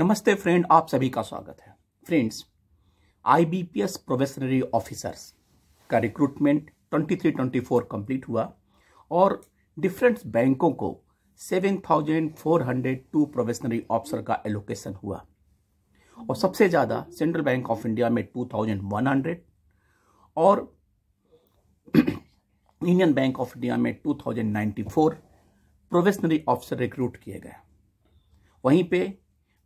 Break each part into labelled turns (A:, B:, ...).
A: नमस्ते फ्रेंड आप सभी का स्वागत है फ्रेंड्स आईबीपीएस प्रोफेशनरी ऑफिसर्स का रिक्रूटमेंट 23-24 कंप्लीट हुआ और डिफरेंट बैंकों को 7,402 प्रोफेशनरी ऑफिसर का एलोकेशन हुआ और सबसे ज़्यादा सेंट्रल बैंक ऑफ इंडिया में 2,100 और यूनियन बैंक ऑफ इंडिया में 2,094 प्रोफेशनरी ऑफिसर रिक्रूट किए गए वहीं पे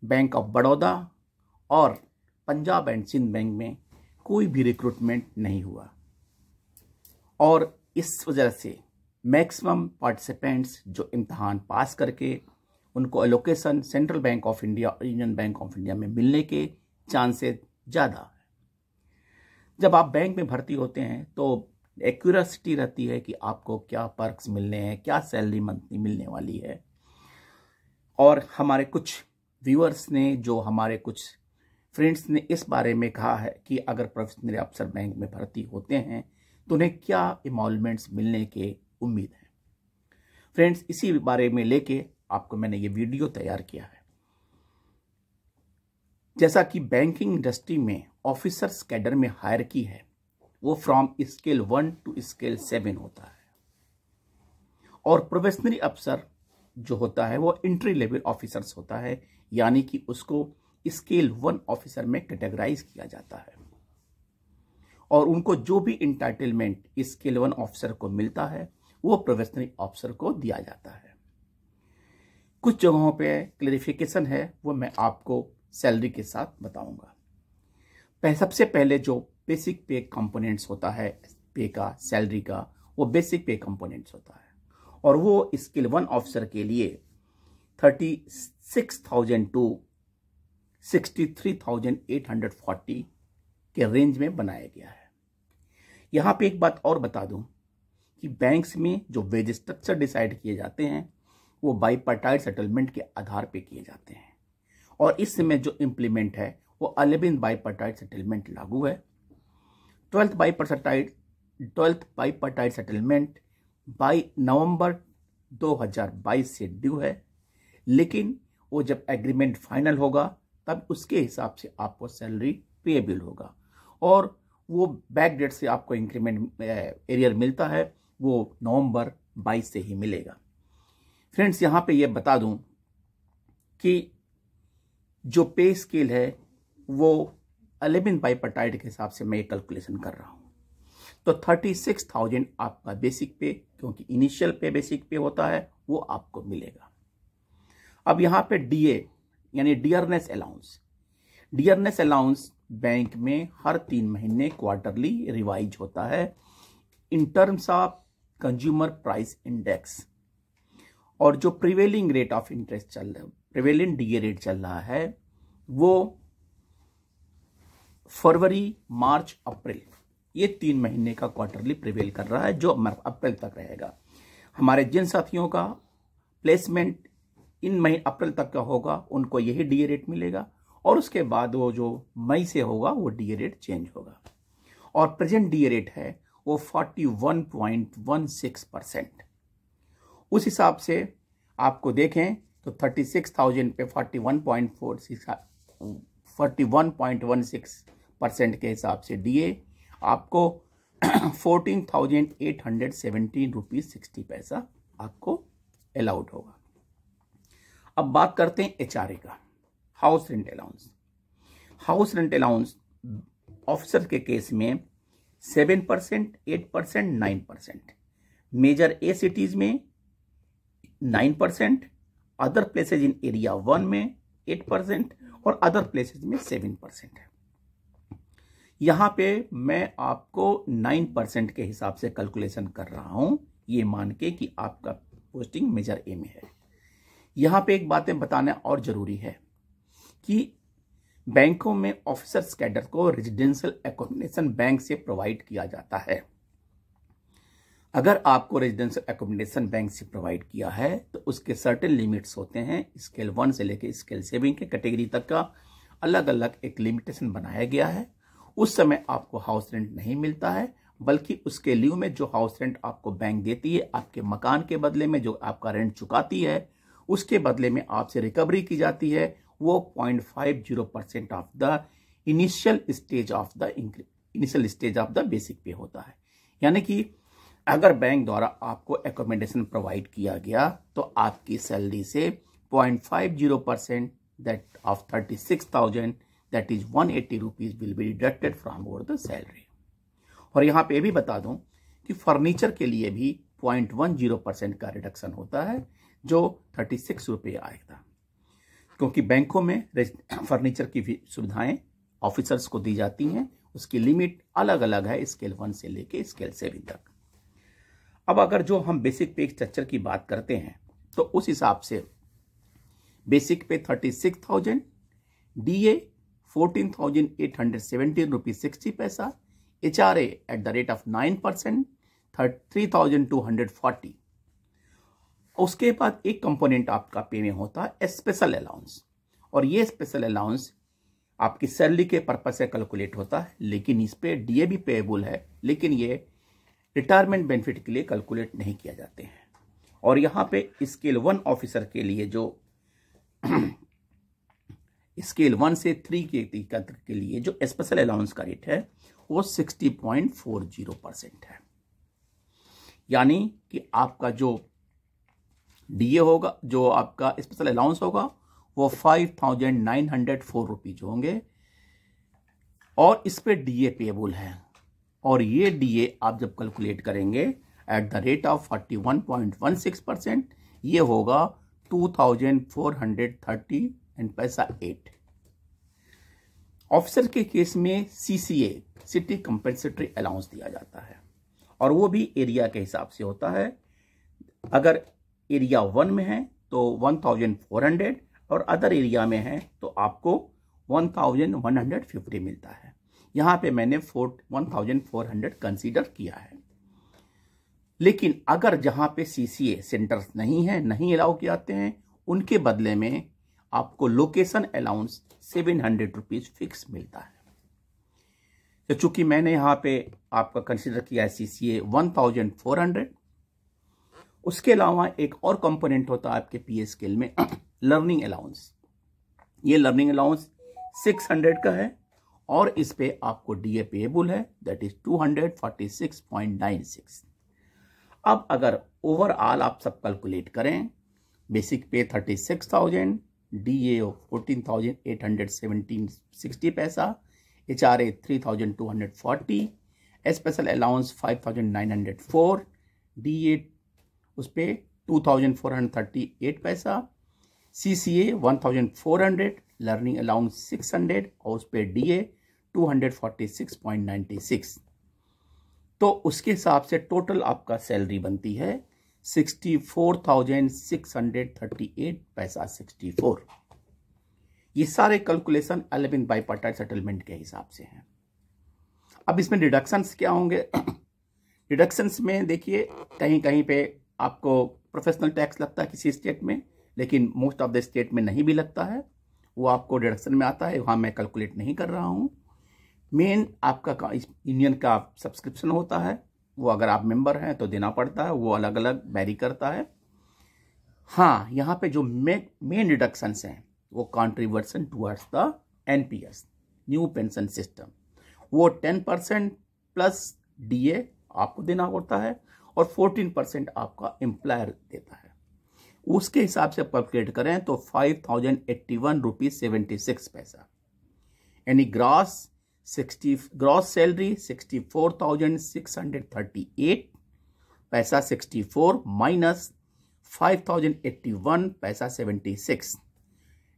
A: बैंक ऑफ बड़ौदा और पंजाब एंड सिंध बैंक में कोई भी रिक्रूटमेंट नहीं हुआ और इस वजह से मैक्सिमम पार्टिसिपेंट्स जो इम्तहान पास करके उनको allocation Central Bank of India Union Bank of India में मिलने के चांसेस ज़्यादा है जब आप बैंक में भर्ती होते हैं तो एक रहती है कि आपको क्या पर्क्स मिलने हैं क्या सैलरी मंथली मिलने वाली है और हमारे कुछ व्यूअर्स ने जो हमारे कुछ फ्रेंड्स ने इस बारे में कहा है कि अगर प्रोफेशनरी अफसर बैंक में भर्ती होते हैं तो उन्हें क्या इमोलमेंट्स मिलने के उम्मीद है फ्रेंड्स इसी बारे में लेके आपको मैंने ये वीडियो तैयार किया है जैसा कि बैंकिंग इंडस्ट्री में ऑफिसर्स कैडर में हायर की है वो from scale one to scale seven होता है और प्रोफेशनरी अफसर जो होता है वो इंट्री लेवल ऑफिसर्स होता है यानी कि उसको स्केल वन ऑफिसर में कैटेगराइज किया जाता है और उनको जो भी इंटाइटलमेंट स्केल वन ऑफिसर को मिलता है वो प्रोफेशनल ऑफिसर को दिया जाता है कुछ जगहों पे क्लेरिफिकेशन है वो मैं आपको सैलरी के साथ बताऊंगा सबसे पहले जो बेसिक पे कंपोनेंट्स होता है पे का सैलरी का वो बेसिक पे कंपोनेंट्स होता है और वो स्किल वन ऑफिसर के लिए thirty six thousand to sixty three thousand eight hundred forty के रेंज में बनाया गया है यहाँ पे एक बात और बता दूँ कि बैंक्स में जो वेज स्ट्रक्चर डिसाइड किए जाते हैं वो बाईपार्टाइड सेटलमेंट के आधार पे किए जाते हैं और इस समय जो इम्प्लीमेंट है वो अलेवन बाईपार्टाइड सेटलमेंट लागू है twelfth bipartite twelfth bipartite settlement by नवंबर 2022 से ड्यू है लेकिन वो जब एग्रीमेंट फाइनल होगा तब उसके हिसाब से आपको सैलरी पेएबल होगा और वो बैक डेट से आपको इंक्रीमेंट एरियर मिलता है वो नवंबर 22 से ही मिलेगा फ्रेंड्स यहाँ पे ये बता दूं कि जो पे स्केल है वो अलेवन बाई पटाइट के हिसाब से मैं ये कैलकुलेशन कर रहा हूँ तो थर्टी सिक्स थाउजेंड आपका बेसिक पे क्योंकि इनिशियल पे बेसिक पे होता है वो आपको मिलेगा अब यहां पे डीए यानी dearness allowance dearness allowance bank में हर तीन महीने क्वार्टरली रिवाइज होता है in terms of consumer price index और जो प्रिवेलिंग रेट ऑफ इंटरेस्ट चल रहा है प्रिवेलिंग डीए रेट चल रहा है वो फरवरी मार्च अप्रैल ये तीन महीने का क्वार्टरली प्रिवेल कर रहा है जो अप्रैल तक रहेगा हमारे जिन साथियों का प्लेसमेंट इन मई अप्रैल तक का होगा उनको यही डी रेट मिलेगा और उसके बाद वो जो मई से होगा वो डी रेट चेंज होगा और प्रेजेंट डी रेट है वो 41.16 परसेंट उस हिसाब से आपको देखें तो 36,000 पे 41.46 41.16 परसेंट के हिसाब से डीए आपको fourteen thousand eight hundred seventeen rupees sixty पैसा आपको अलाउड होगा अब बात करते हैं एच का house rent allowance house rent allowance officer के केस में seven percent eight percent nine percent major A cities में nine percent other places in area one में एट परसेंट और अदर प्लेसेज में सेवन परसेंट है यहां पे मैं आपको नाइन परसेंट के हिसाब से कैलकुलेशन कर रहा हूं ये मान के कि आपका पोस्टिंग मेजर ए में है यहां पे एक बातें बताना और जरूरी है कि बैंकों में ऑफिसर कैडर को रेजिडेंशियल एकोमोडेशन बैंक से प्रोवाइड किया जाता है अगर आपको रेजिडेंशियल एकोमोडेशन बैंक से प्रोवाइड किया है तो उसके सर्टेन लिमिट्स होते हैं स्केल वन से लेकर स्केल सेवन के कैटेगरी तक का अलग अलग एक लिमिटेशन बनाया गया है उस समय आपको हाउस रेंट नहीं मिलता है बल्कि उसके लिए में जो हाउस रेंट आपको बैंक देती है आपके मकान के बदले में जो आपका रेंट चुकाती है उसके बदले में आपसे रिकवरी की जाती है वो point five zero percent of the initial stage of the initial stage of the basic pay होता है यानी कि अगर बैंक द्वारा आपको एकोमेंडेशन प्रोवाइड किया गया तो आपकी सैलरी से point five zero percent that of thirty six thousand that is one eighty rupees will be deducted from over the salary और यहाँ पे भी बता दूँ कि फर्नीचर के लिए भी पॉइंट वन जीरो परसेंट का रिडक्शन होता है जो थर्टी सिक्स रुपये आएगा क्योंकि बैंकों में फर्नीचर की सुविधाएं ऑफिसर्स को दी जाती हैं उसकी लिमिट अलग अलग है स्केल वन से लेके स्केल सेवन तक अब अगर जो हम बेसिक पे स्ट्रक्चर की बात करते हैं तो उस हिसाब से basic pay thirty six thousand D A fourteen thousand eight hundred seventeen rupees sixty पैसा H R A at the rate of nine percent thirty three thousand two hundred forty उसके बाद एक कंपोनेंट आपका पे में होता है स्पेशल अलाउंस और ये स्पेशल अलाउंस आपकी सैलरी के पर्पज से कैलकुलेट होता है लेकिन इस पर डीए भी पेबुल है लेकिन ये रिटायरमेंट बेनिफिट के लिए कैलकुलेट नहीं किया जाते हैं और यहाँ पे स्केल वन ऑफिसर के लिए जो स्केल वन से थ्री के तक के लिए जो स्पेशल अलाउंस का रेट है वो sixty point four zero percent है यानी कि आपका जो डीए होगा जो आपका स्पेशल अलाउंस होगा वो five thousand nine hundred four rupees होंगे और इस पर डी ए पेबल है और ये डी ए आप जब कैलकुलेट करेंगे at the rate of forty one point one six percent ये होगा two thousand four hundred thirty and पैसा एट ऑफिसर के केस में C C A city compensatory allowance दिया जाता है और वो भी एरिया के हिसाब से होता है अगर एरिया वन में है तो वन थाउजेंड फोर हंड्रेड और अदर एरिया में है तो आपको one thousand one hundred fifty मिलता है यहाँ पे मैंने four one thousand four hundred consider किया है लेकिन अगर जहाँ पे सीसीए सेंटर्स नहीं है नहीं अलाउ किए जाते हैं उनके बदले में आपको location allowance seven hundred rupees fix मिलता है तो चूंकि मैंने यहाँ पे आपका कंसिडर किया है C C A one thousand four hundred उसके अलावा एक और कंपोनेंट होता है आपके पीए स्केल में लर्निंग अलाउंस ये लर्निंग अलाउंस 600 का है और इस पे आपको डीए पेएबल है दैट इज 246.96 अब अगर ओवरऑल आप सब कैलकुलेट करें बेसिक पे 36,000 डीए ऑफ 14,817.60 पैसा H R A special allowance 5,904 DA nine उस पर two thousand four hundred thirty eight पैसा C C A one thousand four hundred learning allowance six hundred और उस पर D A two hundred forty six point ninety six तो उसके हिसाब से टोटल आपका सैलरी बनती है sixty four thousand six hundred thirty eight पैसा सिक्सटी फोर ये सारे calculation eleven bipartite settlement के हिसाब से हैं अब इसमें डिडक्शंस क्या होंगे डिडक्शंस में देखिए कहीं कहीं पे आपको प्रोफेशनल टैक्स लगता है किसी स्टेट में लेकिन मोस्ट ऑफ द स्टेट में नहीं भी लगता है वो आपको डिडक्शन में आता है वहाँ मैं कैलकुलेट नहीं कर रहा हूँ मेन आपका यूनियन का सब्सक्रिप्शन होता है वो अगर आप मेंबर हैं तो देना पड़ता है वो अलग अलग बैरी करता है हाँ यहाँ पे जो मेन डिडक्शंस हैं वो contribution towards the NPS new pension system वो टेन परसेंट प्लस डीए आपको देना होता है और 14 परसेंट आपका एम्प्लायर देता है उसके हिसाब से कैलकुलेट करें तो five thousand eighty one rupees seventy six पैसा यानी gross sixty gross salary sixty four thousand six hundred thirty eight पैसा sixty four minus five thousand eighty one पैसा सेवेंटी सिक्स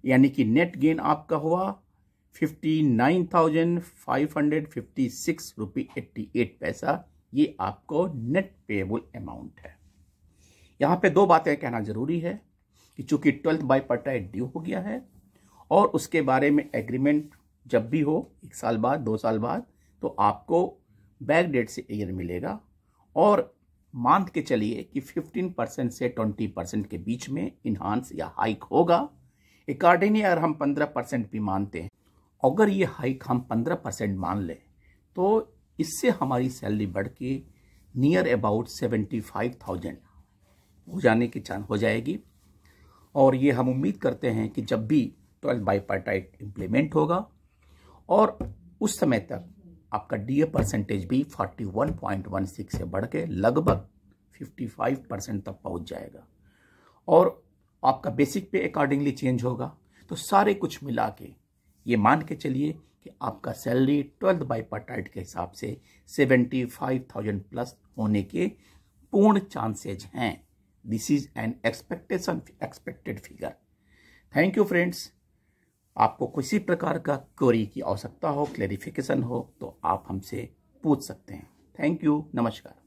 A: यानी कि नेट गेन आपका हुआ fifty nine thousand five hundred fifty six rupee eighty eight पैसा ये आपको net payable amount है यहाँ पे दो बातें कहना ज़रूरी है कि चूंकि ट्वेल्थ बाई पटाई ड्यू हो गया है और उसके बारे में एग्रीमेंट जब भी हो एक साल बाद दो साल बाद तो आपको बैक डेट से एयर मिलेगा और मान के चलिए कि 15 परसेंट से 20 परसेंट के बीच में इन्हांस या हाइक होगा अकॉर्डिंगली अगर हम 15 परसेंट भी मानते हैं अगर ये हाइक हम 15 परसेंट मान लें तो इससे हमारी सैलरी बढ़ के near about seventy five thousand हो जाने की चांस हो जाएगी और ये हम उम्मीद करते हैं कि जब भी ट्वेल्थ पार्टाइट इम्प्लीमेंट होगा और उस समय तक आपका डीए परसेंटेज भी 41.16 से बढ़ के लगभग 55 परसेंट तक पहुंच जाएगा और आपका बेसिक पे अकॉर्डिंगली चेंज होगा तो सारे कुछ मिला के ये मान के चलिए कि आपका सैलरी ट्वेल्थ बाई पार्टाइट के हिसाब से सेवेंटी फाइव थाउजेंड प्लस होने के पूर्ण चांसेज हैं this is an expectation expected figure thank you friends आपको किसी प्रकार का क्वेरी की आवश्यकता हो क्लेरिफिकेशन हो तो आप हमसे पूछ सकते हैं थैंक यू नमस्कार